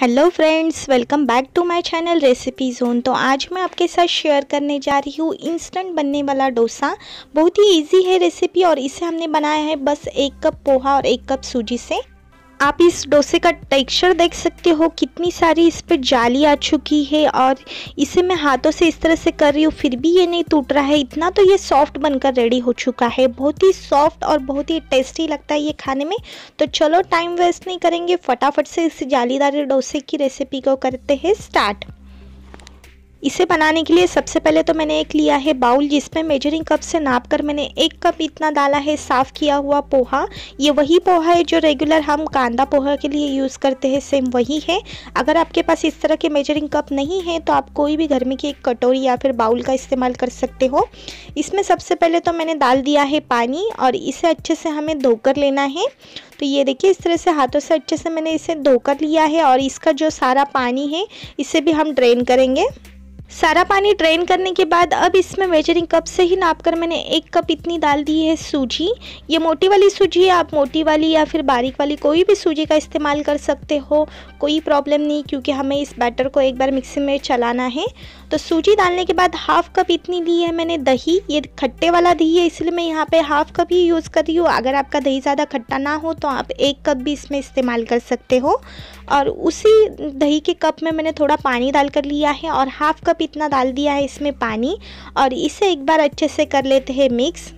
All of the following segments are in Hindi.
hello friends welcome back to my channel recipe zone तो आज मैं आपके साथ शेयर करने जा रही हूँ इंस्टेंट बनने वाला डोसा बहुत ही इजी है रेसिपी और इसे हमने बनाया है बस एक कप पोहा और एक कप सूजी से आप इस डोसे का टेक्सचर देख सकते हो कितनी सारी इस पर जाली आ चुकी है और इसे मैं हाथों से इस तरह से कर रही हूँ फिर भी ये नहीं टूट रहा है इतना तो ये सॉफ्ट बनकर रेडी हो चुका है बहुत ही सॉफ्ट और बहुत ही टेस्टी लगता है ये खाने में तो चलो टाइम वेस्ट नहीं करेंगे फटाफट से इस जालीदार डोसे की रेसिपी को करते हैं स्टार्ट इसे बनाने के लिए सबसे पहले तो मैंने एक लिया है बाउल जिसमें मेजरिंग कप से नाप कर मैंने एक कप इतना डाला है साफ़ किया हुआ पोहा ये वही पोहा है जो रेगुलर हम कांदा पोहा के लिए यूज़ करते हैं सेम वही है अगर आपके पास इस तरह के मेजरिंग कप नहीं है तो आप कोई भी घर में की एक कटोरी या फिर बाउल का इस्तेमाल कर सकते हो इसमें सबसे पहले तो मैंने डाल दिया है पानी और इसे अच्छे से हमें धोकर लेना है तो ये देखिए इस तरह से हाथों से अच्छे से मैंने इसे धोकर लिया है और इसका जो सारा पानी है इसे भी हम ड्रेन करेंगे सारा पानी ड्रेन करने के बाद अब इसमें मेजरिंग कप से ही नाप कर मैंने एक कप इतनी डाल दी है सूजी ये मोटी वाली सूजी है आप मोटी वाली या फिर बारीक वाली कोई भी सूजी का इस्तेमाल कर सकते हो कोई प्रॉब्लम नहीं क्योंकि हमें इस बैटर को एक बार मिक्सी में चलाना है तो सूजी डालने के बाद हाफ़ कप इतनी ली है मैंने दही ये खट्टे वाला दही है इसलिए मैं यहाँ पर हाफ़ कप ही यूज़ कर रही हूँ अगर आपका दही ज़्यादा खट्टा ना हो तो आप एक कप भी इसमें इस्तेमाल कर सकते हो और उसी दही के कप में मैंने थोड़ा पानी डाल कर लिया है और हाफ़ कप कप इतना डाल दिया है इसमें पानी और इसे एक बार अच्छे से कर लेते हैं मिक्स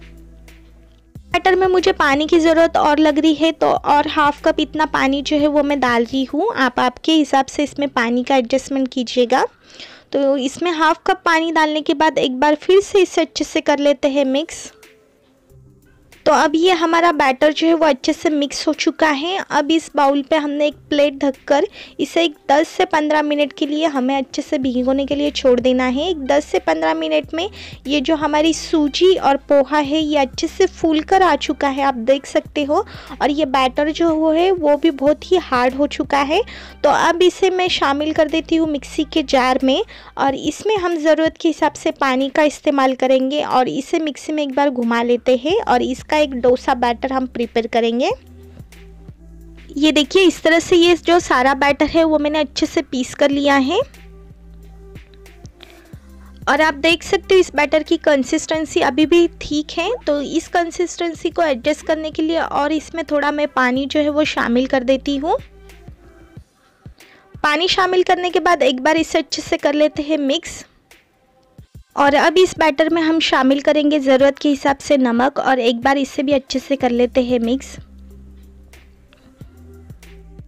टमाटर में मुझे पानी की ज़रूरत और लग रही है तो और हाफ कप इतना पानी जो है वो मैं डाल रही हूँ आप आपके हिसाब से इसमें पानी का एडजस्टमेंट कीजिएगा तो इसमें हाफ कप पानी डालने के बाद एक बार फिर से इसे अच्छे से कर लेते हैं मिक्स तो अब ये हमारा बैटर जो है वो अच्छे से मिक्स हो चुका है अब इस बाउल पे हमने एक प्लेट ढककर इसे एक 10 से 15 मिनट के लिए हमें अच्छे से भिगोने के लिए छोड़ देना है एक 10 से 15 मिनट में ये जो हमारी सूजी और पोहा है ये अच्छे से फूल कर आ चुका है आप देख सकते हो और ये बैटर जो वो है वो भी बहुत ही हार्ड हो चुका है तो अब इसे मैं शामिल कर देती हूँ मिक्सी के जार में और इसमें हम ज़रूरत के हिसाब से पानी का इस्तेमाल करेंगे और इसे मिक्सी में एक बार घुमा लेते हैं और इसका का एक डोसा बैटर हम प्रिपेयर करेंगे ये देखिए इस तरह से ये जो सारा बैटर है वो मैंने अच्छे से पीस कर लिया है और आप देख सकते हो इस बैटर की कंसिस्टेंसी अभी भी ठीक है तो इस कंसिस्टेंसी को एडजस्ट करने के लिए और इसमें थोड़ा मैं पानी जो है वो शामिल कर देती हूँ पानी शामिल करने के बाद एक बार इसे अच्छे से कर लेते हैं मिक्स और अब इस बैटर में हम शामिल करेंगे ज़रूरत के हिसाब से नमक और एक बार इसे भी अच्छे से कर लेते हैं मिक्स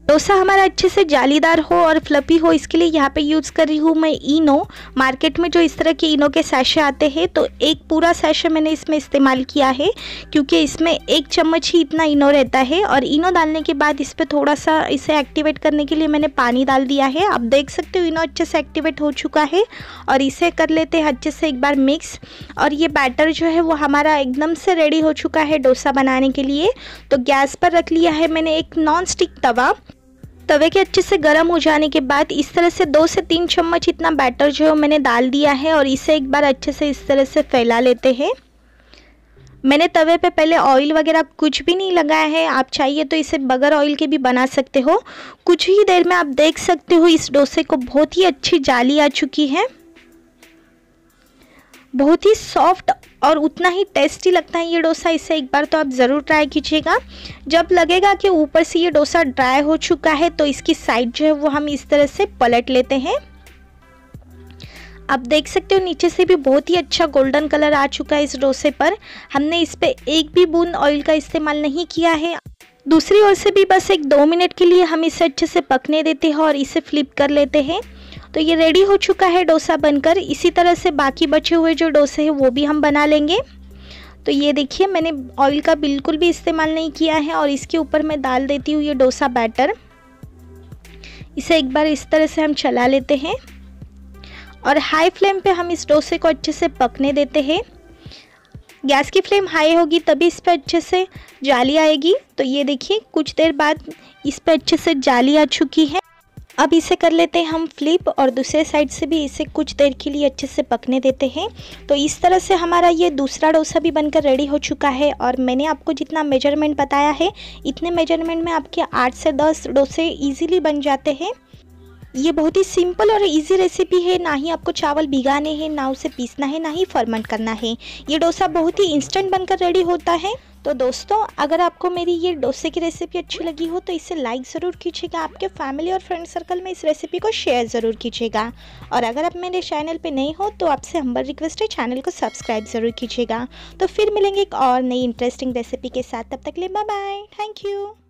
डोसा हमारा अच्छे से जालीदार हो और फ्लपी हो इसके लिए यहाँ पे यूज़ कर रही हूँ मैं इनो मार्केट में जो इस तरह के इनो के सैशे आते हैं तो एक पूरा सैशे मैंने इसमें इस्तेमाल किया है क्योंकि इसमें एक चम्मच ही इतना इनो रहता है और इनो डालने के बाद इस पर थोड़ा सा इसे एक्टिवेट करने के लिए मैंने पानी डाल दिया है आप देख सकते हो इनो अच्छे से एक्टिवेट हो चुका है और इसे कर लेते हैं अच्छे से एक बार मिक्स और ये बैटर जो है वो हमारा एकदम से रेडी हो चुका है डोसा बनाने के लिए तो गैस पर रख लिया है मैंने एक नॉन स्टिक तवा तवे के अच्छे से गर्म हो जाने के बाद इस तरह से दो से तीन चम्मच इतना बैटर जो है मैंने डाल दिया है और इसे एक बार अच्छे से इस तरह से फैला लेते हैं मैंने तवे पे पहले ऑयल वगैरह कुछ भी नहीं लगाया है आप चाहिए तो इसे बगैर ऑयल के भी बना सकते हो कुछ ही देर में आप देख सकते हो इस डोसे को बहुत ही अच्छी जाली आ चुकी है बहुत ही सॉफ्ट और उतना ही टेस्टी लगता है ये डोसा इसे एक बार तो आप ज़रूर ट्राई कीजिएगा जब लगेगा कि ऊपर से ये डोसा ड्राई हो चुका है तो इसकी साइड जो है वो हम इस तरह से पलट लेते हैं आप देख सकते हो नीचे से भी बहुत ही अच्छा गोल्डन कलर आ चुका है इस डोसे पर हमने इस पर एक भी बूंद ऑयल का इस्तेमाल नहीं किया है दूसरी ओर से भी बस एक दो मिनट के लिए हम इसे अच्छे से पकने देते हैं और इसे फ्लिप कर लेते हैं तो ये रेडी हो चुका है डोसा बनकर इसी तरह से बाकी बचे हुए जो डोसे हैं वो भी हम बना लेंगे तो ये देखिए मैंने ऑयल का बिल्कुल भी इस्तेमाल नहीं किया है और इसके ऊपर मैं डाल देती हूँ ये डोसा बैटर इसे एक बार इस तरह से हम चला लेते हैं और हाई फ्लेम पे हम इस डोसे को अच्छे से पकने देते हैं गैस की फ्लेम हाई होगी तभी इस पर अच्छे से जाली आएगी तो ये देखिए कुछ देर बाद इस पर अच्छे से जाली आ चुकी है अब इसे कर लेते हैं हम फ्लिप और दूसरे साइड से भी इसे कुछ देर के लिए अच्छे से पकने देते हैं तो इस तरह से हमारा ये दूसरा डोसा भी बनकर रेडी हो चुका है और मैंने आपको जितना मेजरमेंट बताया है इतने मेजरमेंट में आपके आठ से दस डोसे ईजिली बन जाते हैं ये बहुत ही सिंपल और इजी रेसिपी है ना ही आपको चावल भिगाने हैं ना उसे पीसना है ना ही फर्मेंट करना है ये डोसा बहुत ही इंस्टेंट बनकर रेडी होता है तो दोस्तों अगर आपको मेरी ये डोसे की रेसिपी अच्छी लगी हो तो इसे लाइक ज़रूर कीजिएगा आपके फैमिली और फ्रेंड सर्कल में इस रेसिपी को शेयर ज़रूर कीजिएगा और अगर आप मेरे चैनल पे नए हो तो आपसे हम्बर रिक्वेस्ट है चैनल को सब्सक्राइब ज़रूर कीजिएगा तो फिर मिलेंगे एक और नई इंटरेस्टिंग रेसिपी के साथ तब तक ले बाय बाय थैंक यू